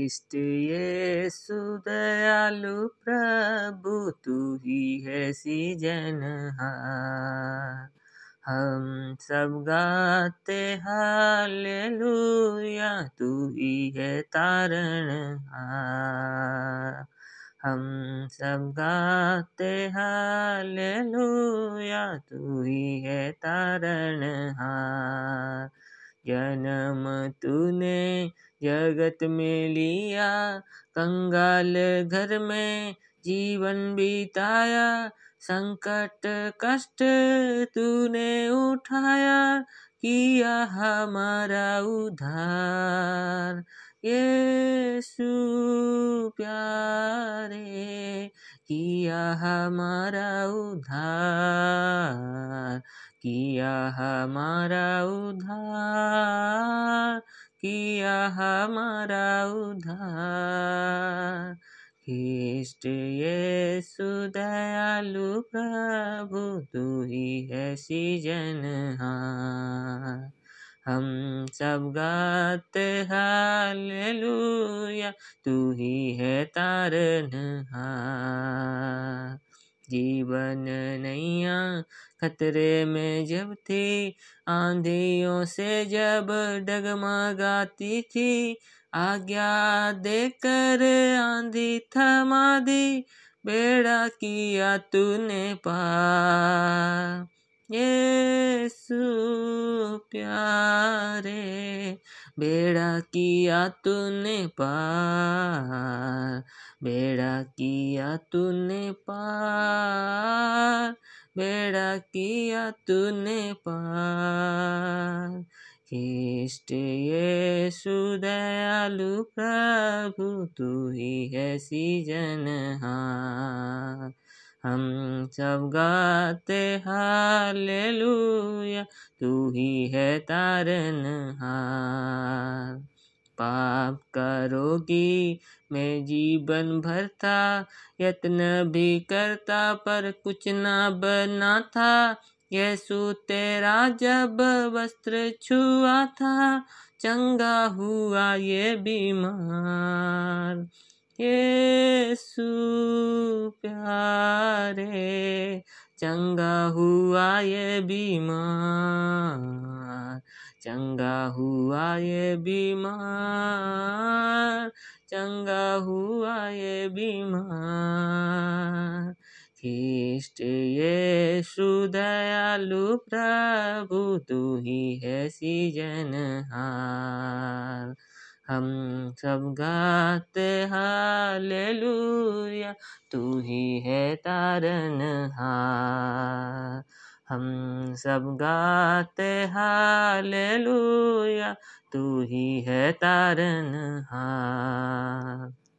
ख्रिस्त ये सुदयालु प्रभु तू ही है जन हम सब गाते हालेलुया तू ही है तारण हम सब गाते हालेलुया तू ही है तारण हार जन्म तूने जगत में लिया कंगाल घर में जीवन बिताया संकट कष्ट तूने उठाया किया हमारा उधार यीशु प्यारे किया हमारा उधार किया हमारा उधार किया हमारा उधार खिष्ट ये सुदयालु प्रभु तू ही है सीजन हम सब गाते हालेलुया तू ही है हा जीवन नैया खतरे में जब थी आंधियों से जब डगमगाती थी आज्ञा देकर आंधी थमा दी बेड़ा किया तूने पार ये प्यारे बेड़ा किया तूने पार बेड़ा किया तूने पार बेड़ा किया तूने पार ख्रीष्ट ये सुदयालु प्रभु तू ही है सीजनहार हम सब गाते हालेलुया तू ही है तारन हार पाप करो रोगी मैं जीवन भरता यत्न भी करता पर कुछ ना बना था यीशु तेरा जब वस्त्र छुआ था चंगा हुआ ये बीमार यीशु प्यार करे चंगा हुआ ये बीमार चंगा हुआ ये बीमार चंगा हुआ ये बीमार ख्रीष्ट ये सुदयालु प्रभु तू ही है सीजन हार हम सब गाते हालेलुया तू ही है तारन हम सब गाते हालेलुया तू ही है तारन हा